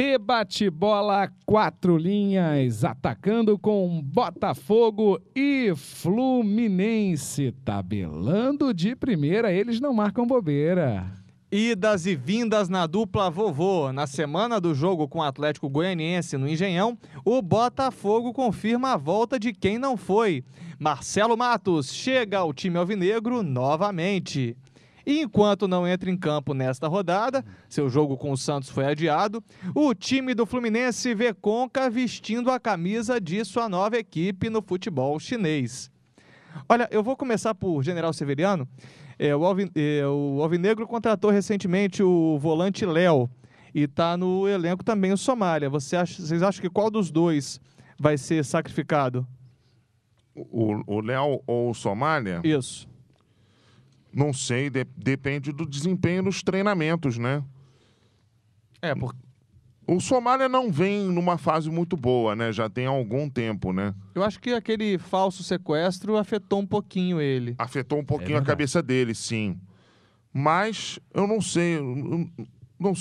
Debate bola quatro linhas, atacando com Botafogo e Fluminense. Tabelando de primeira, eles não marcam bobeira. Idas e vindas na dupla vovô. Na semana do jogo com o Atlético Goianiense no Engenhão, o Botafogo confirma a volta de quem não foi. Marcelo Matos chega ao time alvinegro novamente. E enquanto não entra em campo nesta rodada, seu jogo com o Santos foi adiado, o time do Fluminense vê Conca vestindo a camisa de sua nova equipe no futebol chinês. Olha, eu vou começar por General Severiano. É, o, Alvin, é, o Alvinegro contratou recentemente o volante Léo e está no elenco também o Somália. Você acha, vocês acham que qual dos dois vai ser sacrificado? O Léo ou o Somália? Isso. Não sei, de, depende do desempenho nos treinamentos, né? É, porque. O Somália não vem numa fase muito boa, né? Já tem algum tempo, né? Eu acho que aquele falso sequestro afetou um pouquinho ele. Afetou um é pouquinho é a cabeça dele, sim. Mas eu não sei. Eu, não,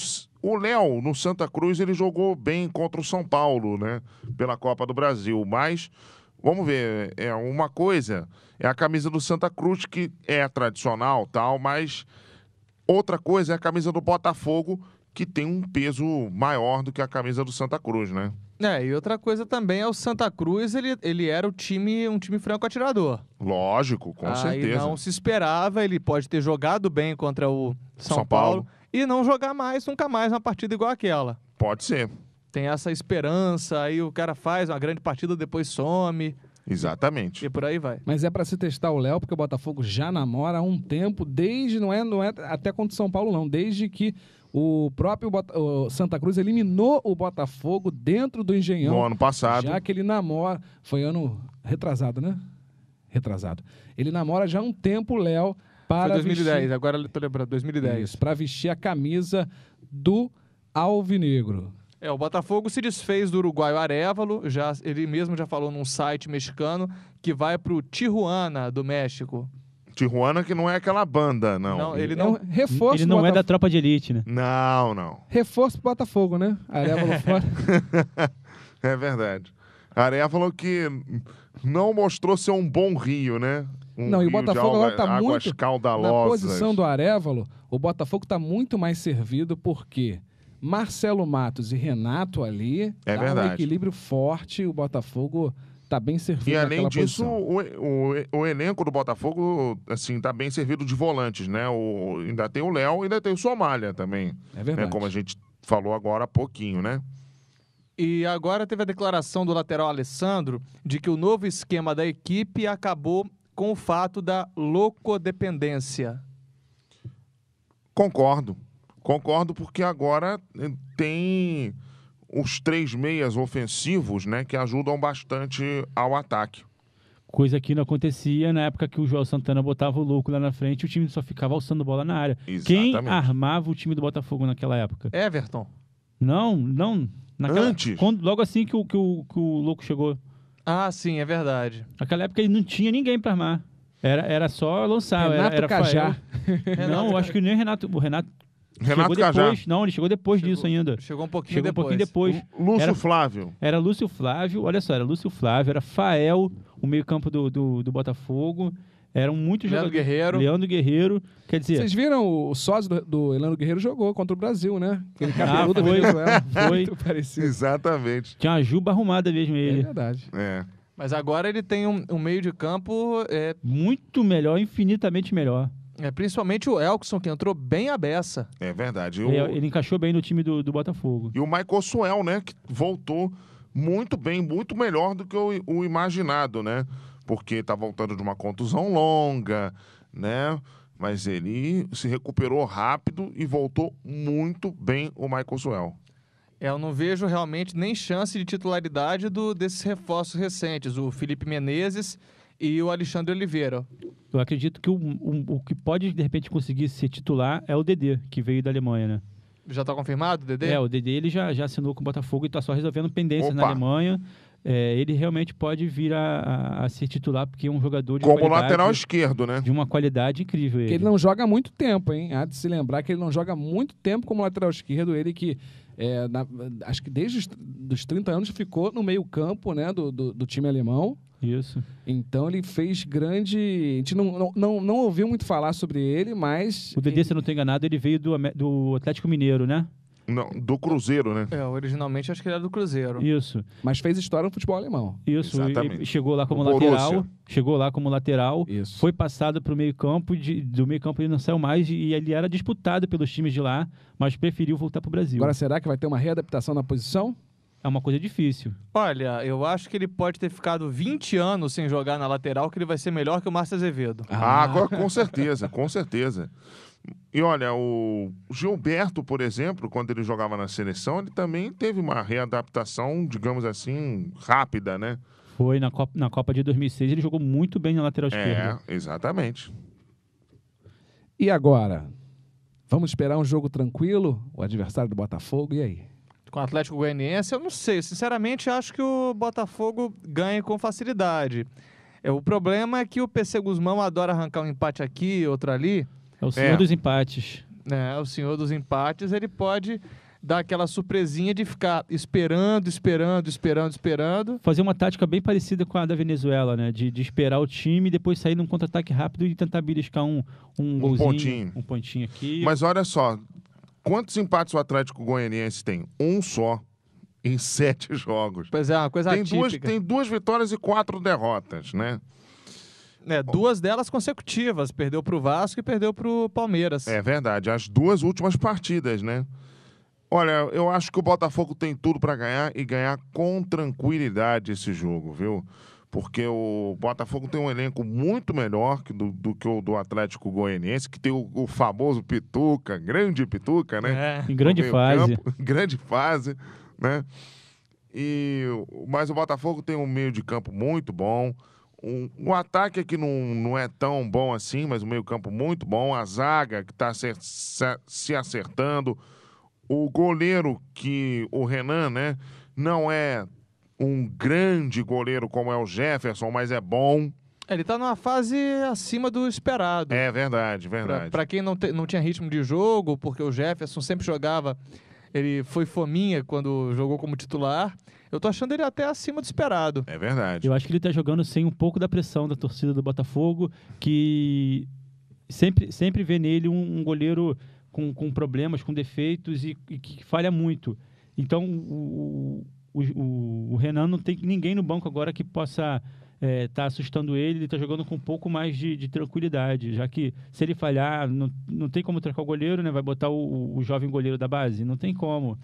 o Léo, no Santa Cruz, ele jogou bem contra o São Paulo, né? Pela Copa do Brasil. Mas Vamos ver, é, é uma coisa é a camisa do Santa Cruz que é tradicional, tal, mas outra coisa é a camisa do Botafogo que tem um peso maior do que a camisa do Santa Cruz, né? É, e outra coisa também é o Santa Cruz, ele, ele era o time, um time franco atirador. Lógico, com certeza. não se esperava, ele pode ter jogado bem contra o São, São Paulo, Paulo e não jogar mais, nunca mais uma partida igual aquela. Pode ser tem essa esperança, aí o cara faz uma grande partida, depois some. Exatamente. E por aí vai. Mas é para se testar o Léo, porque o Botafogo já namora há um tempo, desde, não é, não é até contra o São Paulo, não, desde que o próprio Bota, o Santa Cruz eliminou o Botafogo dentro do Engenhão. No ano passado. Já que ele namora. Foi ano retrasado, né? Retrasado. Ele namora já há um tempo o Léo para. Foi 2010, vestir, agora eu tô lembrando, 2010. Isso, para vestir a camisa do Alvinegro. É, o Botafogo se desfez do uruguaio Arevalo, já, ele mesmo já falou num site mexicano que vai para o Tijuana, do México. Tijuana que não é aquela banda, não. Não, ele é não é um reforço. Ele não Botafogo. é da tropa de elite, né? Não, não. Reforço pro Botafogo, né? Arevalo fora. é verdade. Arevalo que não mostrou ser um bom Rio, né? Um não, e o Botafogo agora está muito na posição do Arevalo. O Botafogo está muito mais servido porque Marcelo Matos e Renato ali. É tá verdade. um equilíbrio forte, o Botafogo tá bem servido. E além disso, o, o, o, elenco do Botafogo, assim, tá bem servido de volantes, né? O, ainda tem o Léo, ainda tem o Somália também. É verdade. Né? Como a gente falou agora há pouquinho, né? E agora teve a declaração do lateral Alessandro de que o novo esquema da equipe acabou com o fato da locodependência. Concordo. Concordo, porque agora eh, tem os três meias ofensivos, né, que ajudam bastante ao ataque. Coisa que não acontecia na época que o João Santana botava o louco lá na frente e o time só ficava alçando bola na área. Exatamente. Quem armava o time do Botafogo naquela época? Everton. Não, não. Naquela, Antes? Quando, logo assim que o, que, o, que o louco chegou. Ah, sim, é verdade. Naquela época ele não tinha ninguém para armar. Era, era só lançar. Renato era, era Cajá. Não, eu acho que nem o Renato. O Renato Renato chegou depois, não, ele chegou depois chegou, disso ainda. Chegou um pouquinho chegou depois. Um pouquinho depois. Lúcio era, Flávio. Era Lúcio Flávio, olha só, era Lúcio Flávio, era Fael, o meio-campo do, do, do Botafogo. Eram muitos Leandro jogadores. Guerreiro. Leandro Guerreiro. Quer dizer. Vocês viram o, o sócio do, do Leandro Guerreiro jogou contra o Brasil, né? Aquele ah, cabeludo ah, foi, Venezuela. Foi. Muito parecido. Exatamente. Tinha uma juba arrumada mesmo ele. É verdade. É. Mas agora ele tem um, um meio de campo. É... Muito melhor, infinitamente melhor. É, principalmente o Elkson, que entrou bem à beça. É verdade. É, o... Ele, ele, encaixou bem no time do, do Botafogo. E o Michael Suel, né, que voltou muito bem, muito melhor do que o, o imaginado, né? Porque tá voltando de uma contusão longa, né? Mas ele se recuperou rápido e voltou muito bem o Michael Suel. É, eu não vejo realmente nem chance de titularidade do, desses reforços recentes. O Felipe Menezes e o Alexandre Oliveira. Eu acredito que o, o, o que pode, de repente, conseguir ser titular é o Dedê, que veio da Alemanha, né? Já está confirmado o Dedê? É, o Dedê ele já, já assinou com o Botafogo e está só resolvendo pendências Opa. na Alemanha. É, ele realmente pode vir a, a, a, ser titular, porque é um jogador de Como lateral esquerdo, né? De uma qualidade incrível. Ele. ele. não joga muito tempo, hein? Há de se lembrar que ele não joga muito tempo como lateral esquerdo. Ele que, é, na, acho que desde os dos 30 anos, ficou no meio campo né, do, do, do time alemão. Isso. Então ele fez grande. A gente não, não, não, não ouviu muito falar sobre ele, mas. O Dedê, se eu não estou enganado, ele veio do, do Atlético Mineiro, né? Não, do Cruzeiro, né? É, originalmente acho que era do Cruzeiro. Isso. Mas fez história no futebol alemão. Isso, Exatamente. E chegou lá como o lateral. Borussia. Chegou lá como lateral. Isso. Foi passado para o meio-campo, do meio-campo ele não saiu mais e ele era disputado pelos times de lá, mas preferiu voltar para o Brasil. Agora, será que vai ter uma readaptação na posição? é uma coisa difícil. Olha, eu acho que ele pode ter ficado 20 anos sem jogar na lateral, que ele vai ser melhor que o Márcio Azevedo. Ah, ah, agora, com certeza, com certeza. E olha, o Gilberto, por exemplo, quando ele jogava na seleção, ele também teve uma readaptação, digamos assim, rápida, né? Foi na Copa, na Copa de 2006, ele jogou muito bem na lateral é, esquerda. É, exatamente. E agora? Vamos esperar um jogo tranquilo? O adversário do Botafogo, e aí? com o Atlético Goianiense, eu não sei. Sinceramente, acho que o Botafogo ganha com facilidade. É, o problema é que o PC Guzmão adora arrancar um empate aqui, outro ali. É o senhor é. dos empates. É, o senhor dos empates, ele pode dar aquela surpresinha de ficar esperando, esperando, esperando, esperando. Fazer uma tática bem parecida com a da Venezuela, né? De, de esperar o time, depois sair num contra-ataque rápido e tentar beliscar um, um, um golzinho. Pontinho. Um pontinho aqui. Mas olha só, Quantos empates o Atlético Goianiense tem? Um só em sete jogos. Pois é, uma coisa tem atípica. Duas, tem duas vitórias e quatro derrotas, né? É, duas delas consecutivas. Perdeu para o Vasco e perdeu para o Palmeiras. É verdade. As duas últimas partidas, né? Olha, eu acho que o Botafogo tem tudo para ganhar e ganhar com tranquilidade esse jogo, viu? porque o Botafogo tem um elenco muito melhor do, do que o do Atlético Goianiense, que tem o, o famoso Pituca, grande Pituca, né? É, em grande fase. Campo, grande fase, né? E, mas o Botafogo tem um meio de campo muito bom. Um, um ataque que não, não é tão bom assim, mas o um meio campo muito bom. A zaga que está se, se acertando. O goleiro que o Renan, né? Não é um grande goleiro como é o Jefferson, mas é bom. É, ele está numa fase acima do esperado. É verdade, verdade. Para quem não, te, não tinha ritmo de jogo, porque o Jefferson sempre jogava, ele foi fominha quando jogou como titular. Eu tô achando ele até acima do esperado. É verdade. Eu acho que ele tá jogando sem um pouco da pressão da torcida do Botafogo, que sempre, sempre vê nele um, um goleiro com, com problemas, com defeitos e, e que falha muito. Então, o, o, o, o Renan não tem ninguém no banco agora que possa é, tá assustando ele, ele está jogando com um pouco mais de, de tranquilidade, já que se ele falhar, não, não tem como trocar o goleiro, né? Vai botar o, o jovem goleiro da base, não tem como.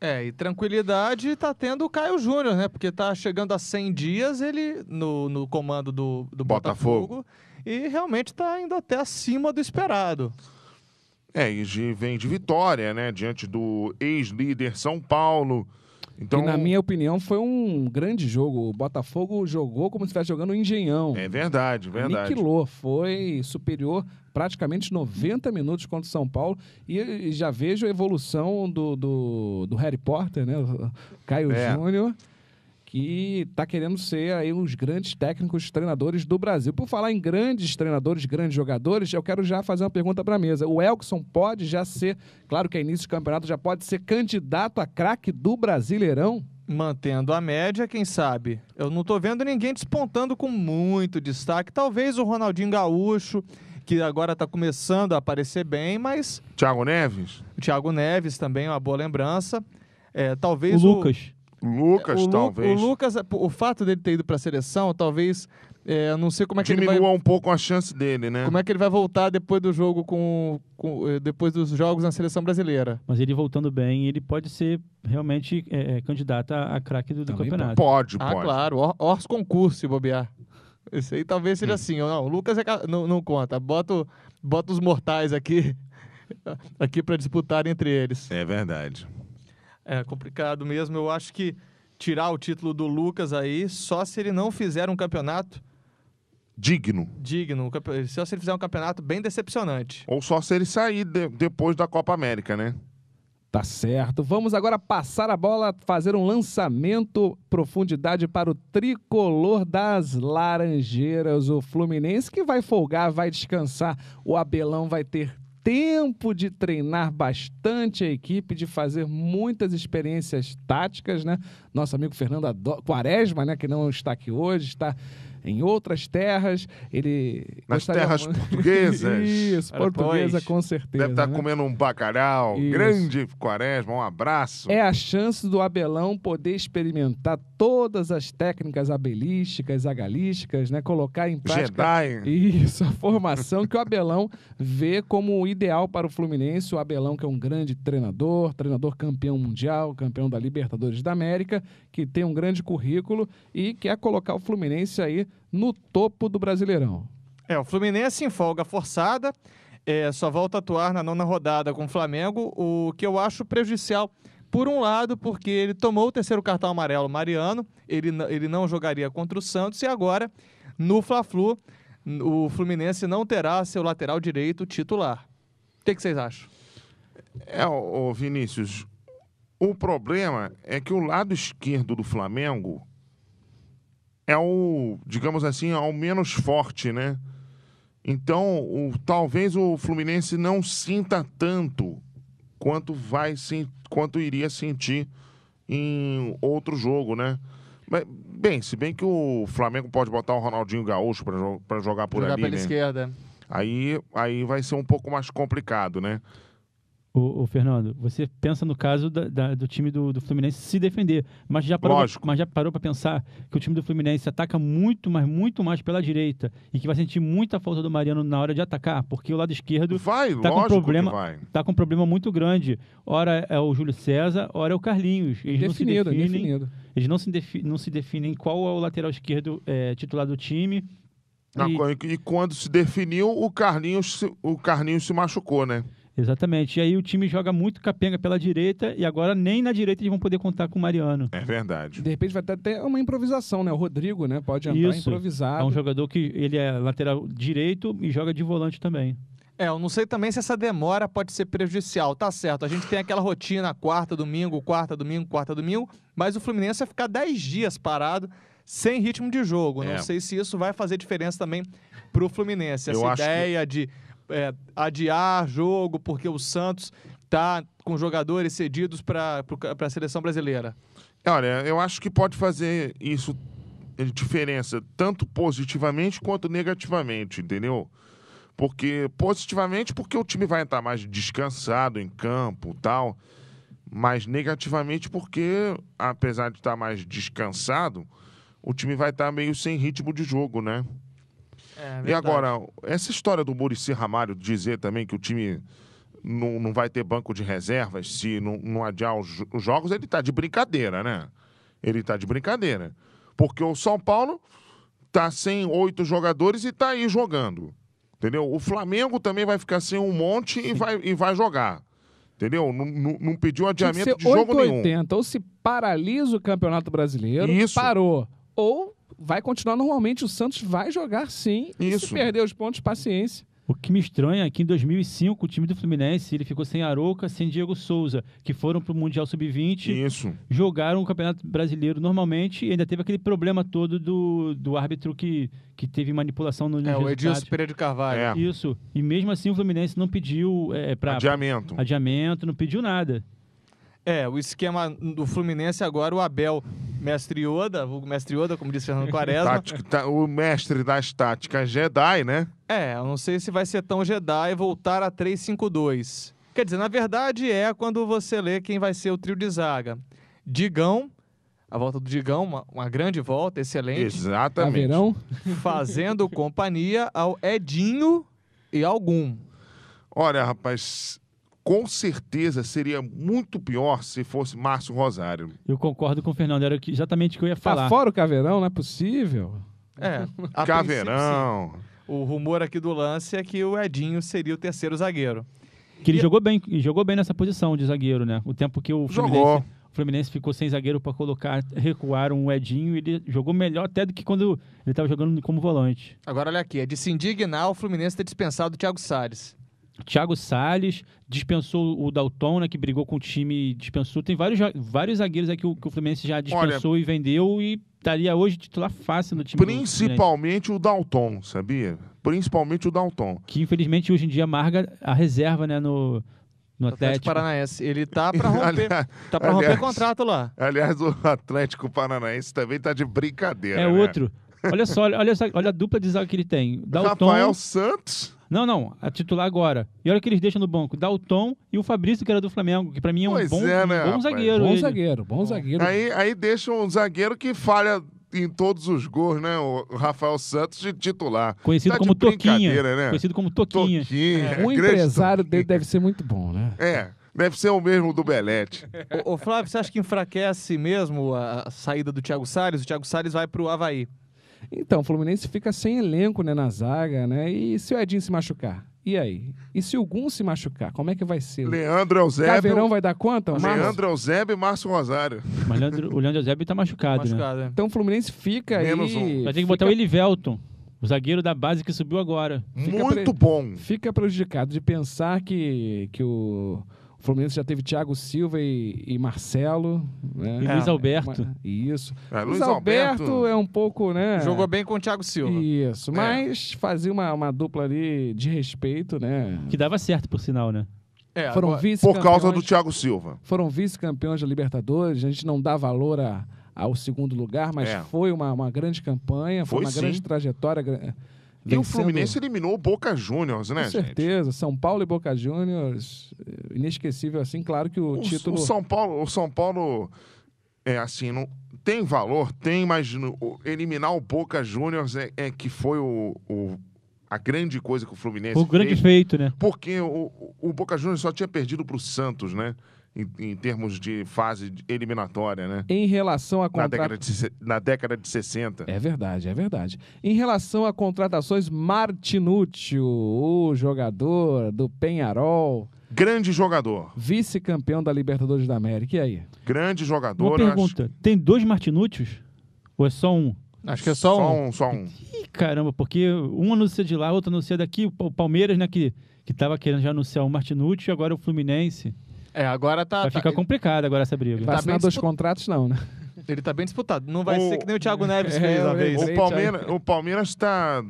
É, e tranquilidade tá tendo o Caio Júnior, né? Porque tá chegando a 100 dias ele no, no comando do, do Botafogo, Botafogo e realmente tá indo até acima do esperado. É, e vem de vitória, né? Diante do ex-líder São Paulo. Então, na minha opinião, foi um grande jogo. O Botafogo jogou como se estivesse jogando o Engenhão. É verdade, verdade. Aniquilou, foi superior praticamente 90 minutos contra o São Paulo. E já vejo a evolução do, do, do Harry Potter, né? O Caio é. Júnior que está querendo ser aí os grandes técnicos treinadores do Brasil. Por falar em grandes treinadores, grandes jogadores, eu quero já fazer uma pergunta para a mesa. O Elkson pode já ser, claro que é início de campeonato, já pode ser candidato a craque do Brasileirão? Mantendo a média, quem sabe? Eu não estou vendo ninguém despontando com muito destaque. Talvez o Ronaldinho Gaúcho, que agora está começando a aparecer bem, mas. Thiago Neves? Thiago Neves também, uma boa lembrança. É, talvez o Lucas. Lucas, o talvez. Lu, o Lucas, é, o fato dele ter ido para a seleção, talvez, é, não sei como é que Diminua ele vai... um pouco a chance dele, né? Como é que ele vai voltar depois do jogo com, com é, depois dos jogos na seleção brasileira? Mas ele voltando bem, ele pode ser realmente é, é candidato a, a craque do, do campeonato. Pode, ah, pode. Ah, claro. ors concurso, se bobear. Esse aí talvez seja assim. Não, o Lucas é, não, não, conta. Bota, bota os mortais aqui, aqui para disputar entre eles. É verdade. É complicado mesmo. Eu acho que tirar o título do Lucas aí, só se ele não fizer um campeonato digno. Digno. Só se ele fizer um campeonato bem decepcionante. Ou só se ele sair de, depois da Copa América, né? Tá certo. Vamos agora passar a bola, fazer um lançamento profundidade para o tricolor das Laranjeiras, o Fluminense que vai folgar, vai descansar. O Abelão vai ter tempo de treinar bastante a equipe, de fazer muitas experiências táticas, né? Nosso amigo Fernando Quaresma, né, que não está aqui hoje, está em outras terras. Ele Nas terras portuguesas. Isso, Era portuguesa pois. com certeza. Deve tá estar né? comendo um bacalhau. Isso. Grande quaresma, um abraço. É a chance do abelão poder experimentar todas as técnicas abelísticas, agalísticas, né? Colocar em prática. Jedi. Isso, a formação que o abelão vê como ideal para o Fluminense. O abelão que é um grande treinador, treinador campeão mundial, campeão da Libertadores da América, que tem um grande currículo e quer colocar o Fluminense aí no topo do Brasileirão. É, o Fluminense em folga forçada, é, só volta a atuar na nona rodada com o Flamengo, o que eu acho prejudicial. Por um lado, porque ele tomou o terceiro cartão amarelo Mariano, ele, ele não jogaria contra o Santos, e agora, no Fla-Flu, o Fluminense não terá seu lateral direito titular. O que, que vocês acham? É, ô Vinícius, o problema é que o lado esquerdo do Flamengo é o, digamos assim, ao é menos forte, né? Então, o, talvez o Fluminense não sinta tanto quanto vai quanto iria sentir em outro jogo, né? Mas, bem, se bem que o Flamengo pode botar o Ronaldinho Gaúcho para jogar por jogar ali, pela né? esquerda. Aí, aí vai ser um pouco mais complicado, né? O, Fernando, você pensa no caso da, da, do time do, do, Fluminense se defender, mas já parou, Lógico. mas já parou para pensar que o time do Fluminense ataca muito, mas muito mais pela direita e que vai sentir muita falta do Mariano na hora de atacar, porque o lado esquerdo vai, tá com problema, vai. tá com um problema muito grande. Ora é o Júlio César, ora é o Carlinhos. Eles definido, não se definem, definido. Eles não se, defi não se definem qual é o lateral esquerdo é, titular do time. e... e quando se definiu, o Carlinhos, o Carlinhos se machucou, né? Exatamente. E aí o time joga muito capenga pela direita e agora nem na direita eles vão poder contar com o Mariano. É verdade. De repente vai ter até uma improvisação, né? O Rodrigo, né? Pode andar Isso. improvisado. É um jogador que ele é lateral direito e joga de volante também. É, eu não sei também se essa demora pode ser prejudicial. Tá certo, a gente tem aquela rotina quarta, domingo, quarta, domingo, quarta, domingo, mas o Fluminense vai ficar 10 dias parado sem ritmo de jogo. É. Não sei se isso vai fazer diferença também pro Fluminense. Essa eu ideia que... de é, adiar jogo porque o Santos está com jogadores cedidos para a seleção brasileira? Olha, eu acho que pode fazer isso eh, diferença tanto positivamente quanto negativamente, entendeu? Porque positivamente porque o time vai estar mais descansado em campo, tal, mas negativamente porque apesar de estar mais descansado, o time vai estar meio sem ritmo de jogo, né? É, é e agora, essa história do Murici Ramalho dizer também que o time não, não vai ter banco de reservas se não, não adiar os, os jogos, ele tá de brincadeira, né? Ele tá de brincadeira. Porque o São Paulo tá sem oito jogadores e tá aí jogando. Entendeu? O Flamengo também vai ficar sem um monte e vai, e vai jogar. Entendeu? Não, não, não pediu adiamento de jogo 880, nenhum. Ou se paralisa o Campeonato Brasileiro, Isso. parou. Ou vai continuar normalmente. O Santos vai jogar sim. Isso. E se perder os pontos, paciência. O que me estranha é que em 2005 o time do Fluminense ele ficou sem Aroca, sem Diego Souza, que foram para o Mundial Sub-20. Isso. Jogaram o Campeonato Brasileiro normalmente e ainda teve aquele problema todo do, do árbitro que, que teve manipulação no É, o Edilson Pereira de Carvalho. É. Isso. E mesmo assim o Fluminense não pediu é, para. Adiamento. Pra, adiamento, não pediu nada. É, o esquema do Fluminense agora, o Abel Mestre Yoda, Mestre Yoda, como disse Fernando Quaresma. tá, o mestre das táticas Jedi, né? É, eu não sei se vai ser tão Jedi voltar a 352. Quer dizer, na verdade é quando você lê quem vai ser o trio de zaga. Digão, a volta do Digão, uma, uma grande volta, excelente. Exatamente. Fazendo companhia ao Edinho e algum. Olha, rapaz, com certeza seria muito pior se fosse Márcio Rosário. Eu concordo com o Fernando, era exatamente o que eu ia tá falar. Tá fora o Caveirão, não é possível. É, Caveirão. O rumor aqui do lance é que o Edinho seria o terceiro zagueiro. Que ele e... jogou bem, jogou bem nessa posição de zagueiro, né? O tempo que o Fluminense, O Fluminense ficou sem zagueiro para colocar, recuaram o Edinho, ele jogou melhor até do que quando ele estava jogando como volante. Agora olha aqui, é de se indignar o Fluminense ter dispensado o Thiago Salles. Thiago Salles, dispensou o Dalton, né, que brigou com o time, dispensou. Tem vários, vários zagueiros aqui que o, Fluminense já dispensou Olha, e vendeu e estaria hoje titular fácil no time. Principalmente o Dalton, sabia? Principalmente o Dalton. Que infelizmente hoje em dia amarga a reserva, né, no, no Atlético. Atlético. Paranaense. Ele tá para romper, aliás, tá pra romper aliás, contrato lá. Aliás, o Atlético Paranaense também tá de brincadeira. É né? outro. Olha só, olha, olha, olha a dupla de zaga que ele tem. Dalton, Rafael Santos não, não, a titular agora. E olha que eles deixam no banco. Dá o Tom e o Fabrício, que era do Flamengo, que pra mim é um pois bom, é, né, um bom zagueiro. Bom ele. zagueiro, bom, bom zagueiro. Aí, aí deixa um zagueiro que falha em todos os gols, né? O Rafael Santos de titular. Conhecido tá como Toquinha. Né? Conhecido como Toquinha. Toquinha é, um empresário Toquinha. dele deve ser muito bom, né? É. Deve ser o mesmo do Belete. ô, Flávio, você acha que enfraquece mesmo a saída do Thiago Salles? O Thiago Salles vai pro Havaí. Então, o Fluminense fica sem elenco né, na zaga, né? E se o Edinho se machucar? E aí? E se o Gum se machucar, como é que vai ser? Leandro Eusébio. Caveirão vai dar conta? Leandro Eusébio e Márcio Rosário. Mas Leandro, o Leandro Eusébio tá machucado, né? machucado né? é. Então o Fluminense fica Menos aí... Um. Vai ter que botar o Elivelton. O zagueiro da base que subiu agora. Fica Muito pre... bom. Fica prejudicado de pensar que, que o o Fluminense já teve Thiago Silva e, e Marcelo. Né? E é, Luiz Alberto. isso. É, Luiz, Luiz Alberto, Alberto, é um pouco, né? Jogou bem com o Thiago Silva. Isso, é. mas é. fazia uma, uma dupla ali de respeito, né? Que dava certo, por sinal, né? É, foram vice por causa do Thiago Silva. Foram vice-campeões da Libertadores, a gente não dá valor a, ao segundo lugar, mas é. foi uma, uma grande campanha, foi, foi uma sim. grande trajetória e o Fluminense eliminou o Boca Juniors, né, Com certeza. Gente? São Paulo e Boca Juniors, eh, inesquecível assim. Claro que o, o título... O São Paulo, o São Paulo é assim, não, tem valor, tem, mas eliminar o Boca Juniors é, é que foi o, o, a grande coisa que o Fluminense o fez. O grande feito, né? Porque o, o Boca Juniors só tinha perdido para o Santos, né? em, em termos de fase eliminatória, né? Em relação a contratações. na, década de, na década de 60. É verdade, é verdade. Em relação a contratações, Martinúcio, o jogador do Penharol. Grande jogador. Vice-campeão da Libertadores da América. E aí? Grande jogador. Uma pergunta: acho... tem dois Martinúcios? Ou é só um? Acho que é só, só um. um. Só um. Ih, caramba, porque um anuncia de lá, outro anuncia daqui. O Palmeiras, né, que, que tava querendo já anunciar o Martinucci, agora o Fluminense. É, agora tá. Vai tá, ficar complicado agora essa briga. Vai tá assinar dois contratos, não, né? Ele tá bem disputado. Não vai o... ser que nem o Thiago Neves é, fez a vez. O Palmeiras, o Palmeiras tá.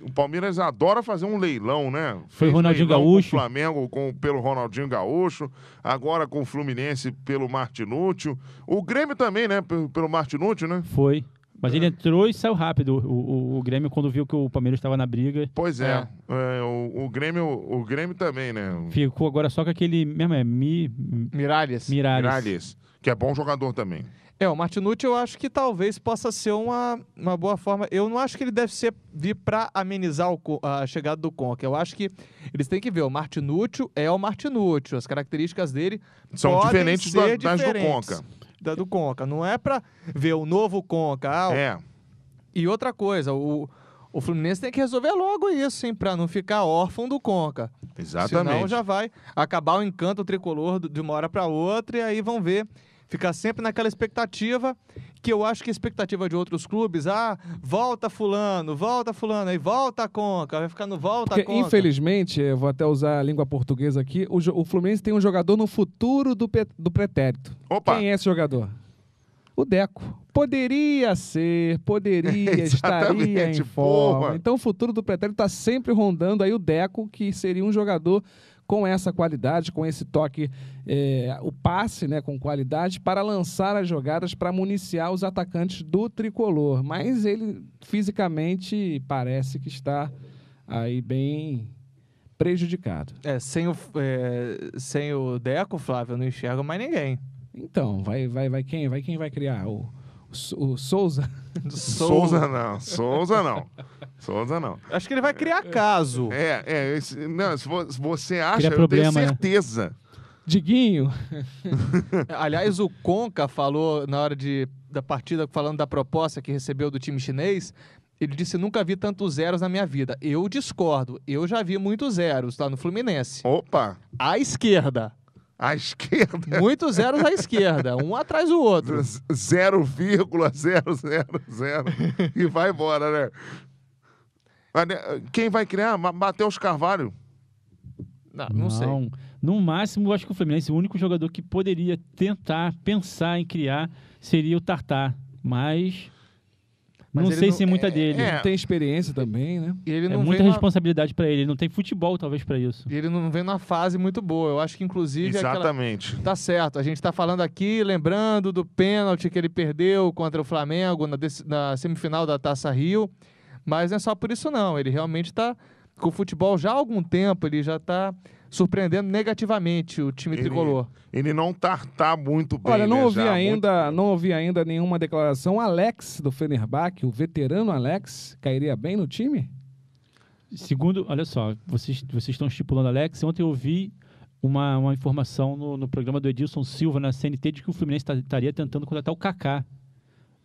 O Palmeiras adora fazer um leilão, né? Foi o Ronaldinho Gaúcho. Com o Flamengo com, pelo Ronaldinho Gaúcho, agora com o Fluminense pelo Martinútil. O Grêmio também, né? Pelo, pelo Martinútil, né? Foi. Mas ele é. entrou e saiu rápido. O, o, o Grêmio, quando viu que o Palmeiras estava na briga. Pois é. é. é o, o, Grêmio, o Grêmio também, né? Ficou agora só com aquele. Mesmo é, Mi, Miralles. Miralles. Miralles. Que é bom jogador também. É, o Martinucci eu acho que talvez possa ser uma, uma boa forma. Eu não acho que ele deve ser vir para amenizar o, a chegada do Conca. Eu acho que eles têm que ver. O Martinucci é o Martinucci. As características dele são diferentes, da, das do Conca da, do Conca. Não é para ver o novo Conca. Ah, é. E outra coisa, o, o Fluminense tem que resolver logo isso, hein? Pra não ficar órfão do Conca. Exatamente. Senão já vai acabar o encanto tricolor de uma hora para outra e aí vão ver Ficar sempre naquela expectativa, que eu acho que a expectativa de outros clubes, ah, volta fulano, volta fulano, aí volta a Conca, vai ficar no volta Porque, a Conca. Infelizmente, eu vou até usar a língua portuguesa aqui, o, o Fluminense tem um jogador no futuro do, do pretérito. Opa. Quem é esse jogador? O Deco. Poderia ser, poderia, estaria em forma. Porra. Então o futuro do pretérito está sempre rondando aí o Deco, que seria um jogador com essa qualidade, com esse toque, é, o passe né, com qualidade, para lançar as jogadas para municiar os atacantes do tricolor. Mas ele fisicamente parece que está aí bem prejudicado. É, sem o, é, sem o Deco, Flávio, eu não enxergo mais ninguém. Então, vai, vai, vai quem? Vai quem vai criar? O o Souza. Souza não, Souza não. Souza não. Acho que ele vai criar caso. É, é. Esse, não, se você acha, Cria eu problema, tenho né? certeza. Né? Diguinho. Aliás, o Conca falou na hora de, da partida, falando da proposta que recebeu do time chinês. Ele disse: Nunca vi tantos zeros na minha vida. Eu discordo. Eu já vi muitos zeros lá no Fluminense. Opa! À esquerda à esquerda. Muitos zeros à esquerda, um atrás do outro. 0,000 e vai embora, né? né quem vai criar? Matheus Carvalho. Não, não, não, sei. No máximo, acho que o Fluminense, o único jogador que poderia tentar pensar em criar seria o Tartar. Mas mas não sei não, se é muita é, dele. É, tem experiência também, né? Ele é não é muita responsabilidade na... para ele. Não tem futebol, talvez, para isso. E ele não vem numa fase muito boa. Eu acho que, inclusive. É Exatamente. Aquela... Tá certo. A gente está falando aqui, lembrando do pênalti que ele perdeu contra o Flamengo na, dec... na semifinal da Taça Rio. Mas não é só por isso, não. Ele realmente está que o futebol já há algum tempo ele já está surpreendendo negativamente o time ele, tricolor. Ele não tartar tá, tá muito bem. Olha, não né? ouvi já ainda, muito... não ouvi ainda nenhuma declaração. Alex do Fenerbahçe, o veterano Alex, cairia bem no time? Segundo, olha só, vocês, vocês estão estipulando Alex. Ontem eu vi uma, uma informação no, no programa do Edilson Silva na CNT de que o Fluminense estaria tentando contratar o Kaká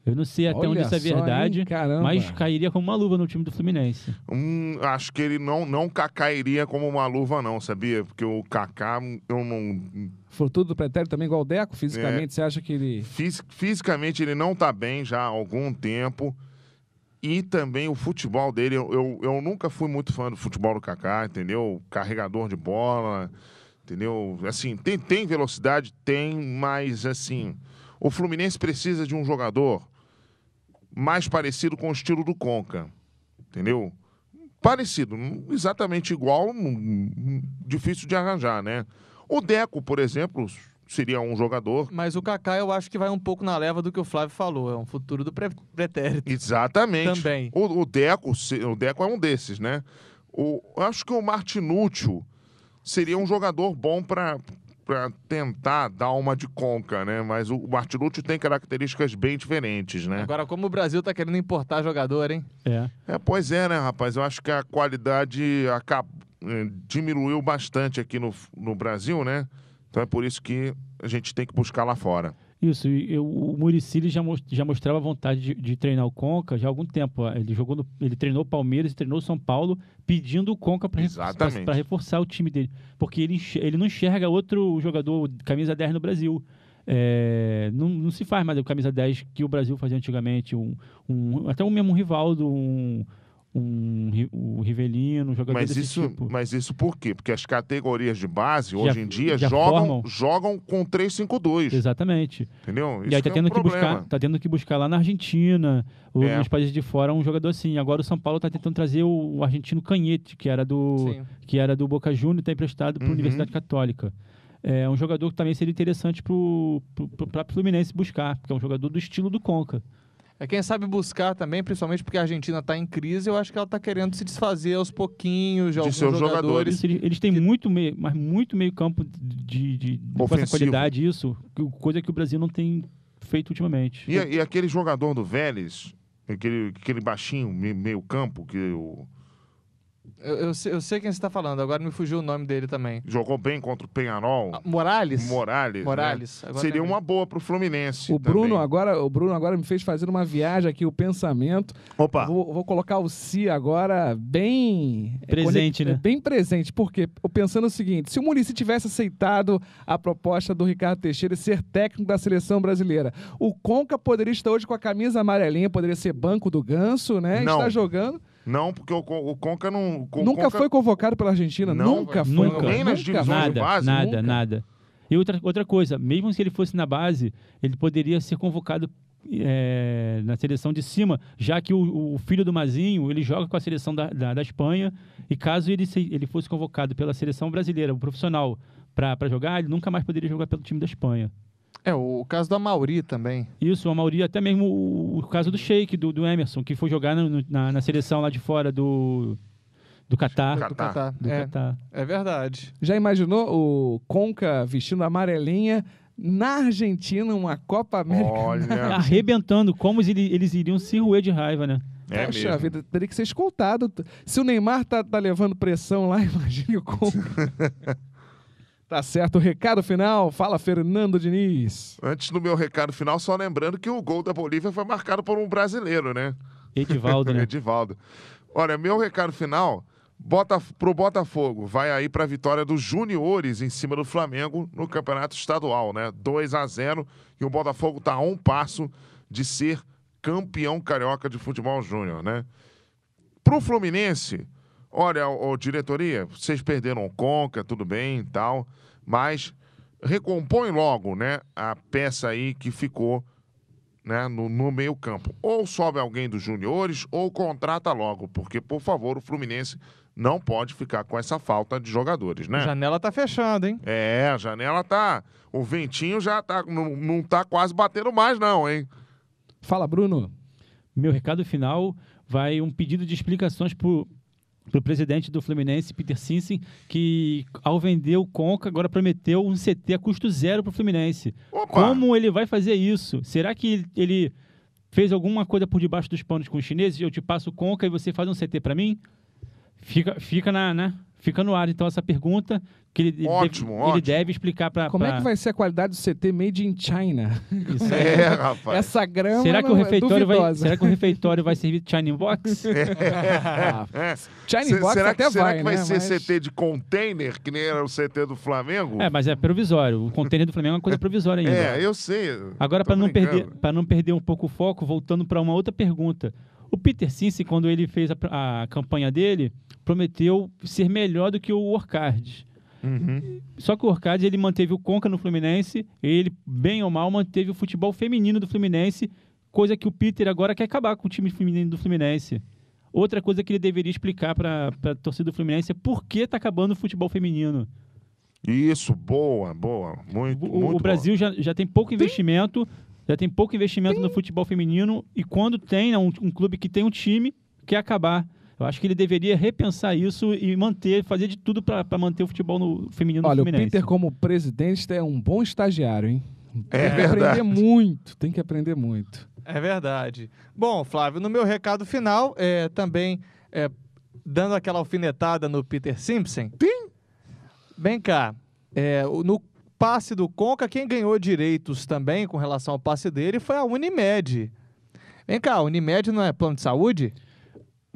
eu não sei até Olha onde isso é verdade, mas cairia como uma luva no time do Fluminense. Hum, acho que ele não, não cairia como uma luva, não, sabia? Porque o Kaká, hum, eu não. Foi tudo do pretérito também, igual o Deco, fisicamente, é. você acha que ele. Fis, fisicamente ele não tá bem já há algum tempo. E também o futebol dele, eu, eu, eu nunca fui muito fã do futebol do Kaká, entendeu? Carregador de bola, entendeu? Assim, tem, tem velocidade, tem, mas assim. O Fluminense precisa de um jogador mais parecido com o estilo do Conca, entendeu? Parecido, exatamente igual, difícil de arranjar, né? O Deco, por exemplo, seria um jogador. Mas o Kaká eu acho que vai um pouco na leva do que o Flávio falou, é um futuro do pretérito. Exatamente. Também. O, o Deco, o Deco é um desses, né? O, acho que o Martinútil seria um jogador bom para para tentar dar uma de conca, né? Mas o Martinucci tem características bem diferentes, né? Agora, como o Brasil tá querendo importar jogador, hein? É. é pois é, né, rapaz? Eu acho que a qualidade acab eh, diminuiu bastante aqui no, no Brasil, né? Então é por isso que a gente tem que buscar lá fora. Isso, eu, o Muricy já, já mostrava vontade de, de, treinar o Conca já há algum tempo. É, ele jogou no, ele treinou Palmeiras e treinou São Paulo, pedindo o Conca para reforçar o time dele. Porque ele, ele não enxerga outro jogador camisa 10 no Brasil. É, não, não, se faz mais o camisa 10 que o Brasil fazia antigamente. Um, um, até o mesmo Rivaldo, um um, o Rivelino, jogador mas isso, tipo. Mas isso por quê? Porque as categorias de base, já, hoje em dia, jogam, jogam com 3-5-2. Exatamente. Entendeu? Isso e aí tá, é tendo um que buscar, tá tendo que buscar lá na Argentina, ou é. nos países de fora, um jogador assim. Agora o São Paulo tá tentando trazer o, o argentino Canhete, que era do, que era do Boca Júnior, tá emprestado para a uhum. Universidade Católica. É um jogador que também seria interessante para o próprio Fluminense buscar, porque é um jogador do estilo do Conca é quem sabe buscar também, principalmente porque a Argentina está em crise, eu acho que ela está querendo se desfazer aos pouquinhos de, de seus jogadores. jogadores. Eles, têm que... muito meio, mas muito meio campo de, de, de com essa qualidade, isso, coisa que o Brasil não tem feito ultimamente. E, e aquele jogador do Vélez, aquele, aquele baixinho meio campo que o eu, eu, sei, eu sei quem você está falando, agora me fugiu o nome dele também. Jogou bem contra o Penharol. Ah, Morales? Morales. Né? Morales. Né? Seria uma boa para o Fluminense. O Bruno, agora, o Bruno agora me fez fazer uma viagem aqui, o pensamento. Opa! Vou, vou colocar o Si agora bem. É, presente, conect... né? Bem presente, porque eu pensando o seguinte: se o Murici tivesse aceitado a proposta do Ricardo Teixeira ser técnico da seleção brasileira, o Conca poderia estar hoje com a camisa amarelinha, poderia ser banco do ganso, né? Não. Está jogando. Não, porque o, o Conca não. O nunca Conca... foi convocado pela Argentina, não, nunca foi. Nunca. Nem nas divisões nada, de base. Nada, nunca. nada. E outra, outra coisa, mesmo se ele fosse na base, ele poderia ser convocado é, na seleção de cima, já que o, o, filho do Mazinho ele joga com a seleção da, da, da Espanha e caso ele, se, ele fosse convocado pela seleção brasileira, o profissional, para jogar, ele nunca mais poderia jogar pelo time da Espanha. É, o caso da Mauri também. Isso, a Mauri, até mesmo o, o caso do Sheik, do, do, Emerson, que foi jogar no, na, na seleção lá de fora do, do Catar. Do Catar. É, é, verdade. Já imaginou o Conca vestindo amarelinha na Argentina, uma Copa América? Olha. Arrebentando, como eles iriam se roer de raiva, né? É Poxa mesmo. vida, teria que ser escoltado. Se o Neymar tá, tá levando pressão lá, imagine o Conca. Tá certo, recado final. Fala, Fernando Diniz. Antes do meu recado final, só lembrando que o gol da Bolívia foi marcado por um brasileiro, né? Edivaldo, né? Edivaldo. Olha, meu recado final bota, pro Botafogo. Vai aí pra vitória dos juniores em cima do Flamengo no campeonato estadual, né? 2 a 0 E o Botafogo tá a um passo de ser campeão carioca de futebol júnior, né? Pro Fluminense Olha, ô, ô, diretoria, vocês perderam o Conca, tudo bem e tal, mas recompõe logo, né, a peça aí que ficou né, no, no meio-campo. Ou sobe alguém dos juniores ou contrata logo, porque, por favor, o Fluminense não pode ficar com essa falta de jogadores, né? A janela tá fechando, hein? É, a janela tá. O ventinho já tá. Não, não tá quase batendo mais, não, hein? Fala, Bruno. Meu recado final vai um pedido de explicações pro, para o presidente do Fluminense, Peter Sinsen, que ao vender o Conca, agora prometeu um CT a custo zero para o Fluminense. Opa. Como ele vai fazer isso? Será que ele fez alguma coisa por debaixo dos panos com os chineses? Eu te passo o Conca e você faz um CT para mim? Fica, fica na, né? Fica no ar, então, essa pergunta que ele, ótimo, deve, ótimo. ele deve explicar para... Como é pra... é que vai ser a qualidade do CT made in China? Isso é, é rapaz. Essa grama será que o é refeitório é vai Será que o refeitório vai servir de China Box? É. China Box será até que, vai, Será que vai né? ser mas... CT de container, que nem era o CT do Flamengo? É, mas é provisório. O container do Flamengo é uma coisa provisória ainda. É, eu sei. Agora, para não, perder, não perder um pouco o foco, voltando para uma outra pergunta. O Peter Cincy, quando ele fez a, a, campanha dele, prometeu ser melhor do que o Orcard. Uhum. Só que o Orcard ele manteve o Conca no Fluminense, ele, bem ou mal, manteve o futebol feminino do Fluminense, coisa que o Peter agora quer acabar com o time feminino do Fluminense. Outra coisa que ele deveria explicar para a torcida do Fluminense é por que está acabando o futebol feminino. Isso, boa, boa. Muito, o, muito o Brasil já, já tem pouco investimento, já tem pouco investimento Sim. no futebol feminino e quando tem né, um, um clube que tem um time, quer acabar. Eu acho que ele deveria repensar isso e manter, fazer de tudo para manter o futebol no, feminino Olha, Fluminense. Olha, o Peter como presidente é um bom estagiário, hein? É tem é que verdade. aprender muito, tem que aprender muito. É verdade. Bom, Flávio, no meu recado final, é, também é, dando aquela alfinetada no Peter Simpson. Sim. Vem cá, é, no passe do Conca, quem ganhou direitos também com relação ao passe dele foi a Unimed. Vem cá, a Unimed não é plano de saúde?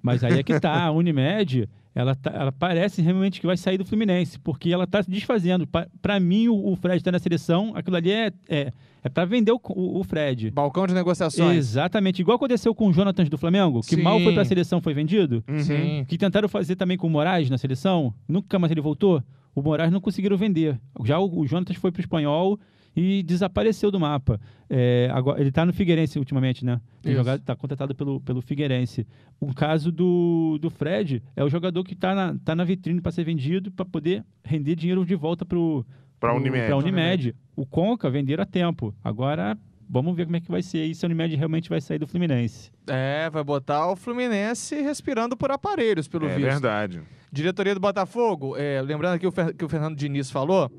Mas aí é que tá, a Unimed, ela, tá, ela parece realmente que vai sair do Fluminense, porque ela tá se desfazendo. Para mim, o, o Fred tá na seleção, aquilo ali é, é, é para vender o, o, Fred. Balcão de negociações. Exatamente, igual aconteceu com o Jonathan do Flamengo, que Sim. mal foi pra seleção, foi vendido. Uhum. Que tentaram fazer também com o Moraes na seleção, nunca mais ele voltou o Moraes não conseguiram vender. Já o, o Jonatas foi para o espanhol e desapareceu do mapa. É, agora, ele está no Figueirense ultimamente, né? Está contratado pelo, pelo Figueirense. O caso do, do Fred é o jogador que está na, tá na vitrine para ser vendido para poder render dinheiro de volta para o para a Unimed. Unimed. O Conca venderam a tempo. Agora vamos ver como é que vai ser aí se o Unimed realmente vai sair do Fluminense. É, vai botar o Fluminense respirando por aparelhos, pelo é visto. É verdade. Diretoria do Botafogo, é, lembrando aqui o que o Fernando Diniz falou,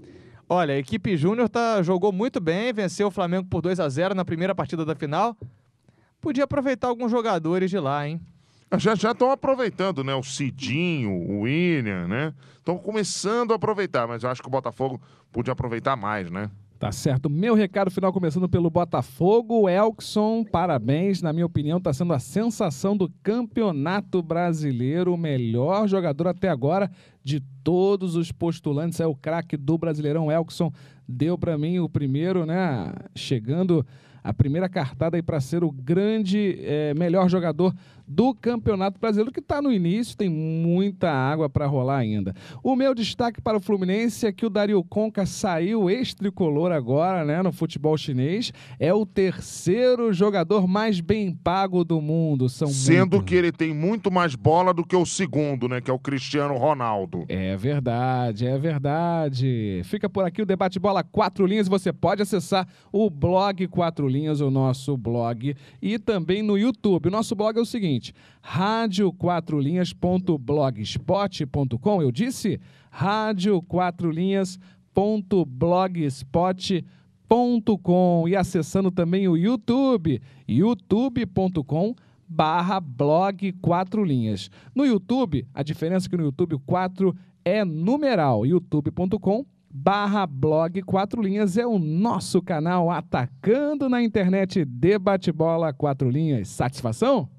olha, a equipe júnior tá, jogou muito bem, venceu o Flamengo por 2 a 0 na primeira partida da final. Podia aproveitar alguns jogadores de lá, hein? Já já estão aproveitando, né? O Cidinho, o William, né? Estão começando a aproveitar, mas eu acho que o Botafogo podia aproveitar mais, né? Tá certo. Meu recado final começando pelo Botafogo. Elkson, parabéns. Na minha opinião, está sendo a sensação do Campeonato Brasileiro. O melhor jogador até agora de todos os postulantes. É o craque do Brasileirão. Elkson deu para mim o primeiro, né? Chegando a primeira cartada aí para ser o grande, é, melhor jogador do Campeonato Brasileiro, que está no início, tem muita água para rolar ainda. O meu destaque para o Fluminense é que o Dario Conca saiu ex-tricolor agora, né, no futebol chinês. É o terceiro jogador mais bem pago do mundo. São Sendo muitos. que ele tem muito mais bola do que o segundo, né, que é o Cristiano Ronaldo. É verdade, é verdade. Fica por aqui o debate bola quatro linhas. Você pode acessar o blog quatro linhas, o nosso blog, e também no YouTube. O nosso blog é o seguinte seguinte: linhasblogspotcom Eu disse radioquatrolinhas.blogspot.com linhasblogspotcom e acessando também o YouTube, youtube.com barra blog 4 linhas. No YouTube, a diferença é que no YouTube o 4 é numeral, youtube.com barra blog 4 linhas é o nosso canal atacando na internet debate bola 4 linhas. Satisfação?